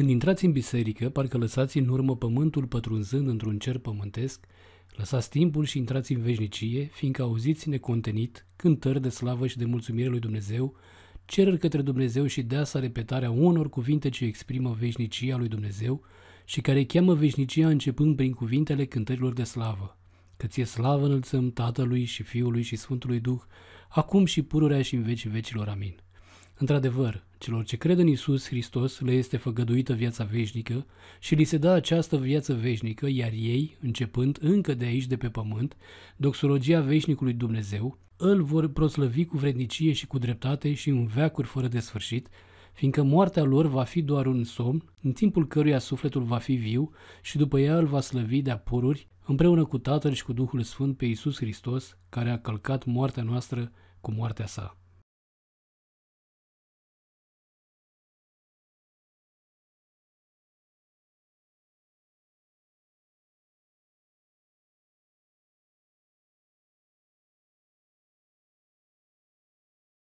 Când intrați în biserică, parcă lăsați în urmă pământul pătrunzând într-un cer pământesc, lăsați timpul și intrați în veșnicie, fiindcă auziți necontenit cântări de slavă și de mulțumire lui Dumnezeu, cereri către Dumnezeu și de asta repetarea unor cuvinte ce exprimă veșnicia lui Dumnezeu și care cheamă veșnicia începând prin cuvintele cântărilor de slavă. Că ție slavă înălțăm Tatălui și Fiului și Sfântului Duh, acum și pururea și în vecii vecilor. Amin. Într-adevăr, celor ce cred în Isus Hristos le este făgăduită viața veșnică și li se dă această viață veșnică, iar ei, începând încă de aici de pe pământ, doxologia veșnicului Dumnezeu, îl vor proslăvi cu vrednicie și cu dreptate și în veacuri fără de sfârșit, fiindcă moartea lor va fi doar un somn, în timpul căruia sufletul va fi viu și după ea îl va slăvi de-a pururi, împreună cu Tatăl și cu Duhul Sfânt pe Iisus Hristos, care a călcat moartea noastră cu moartea sa.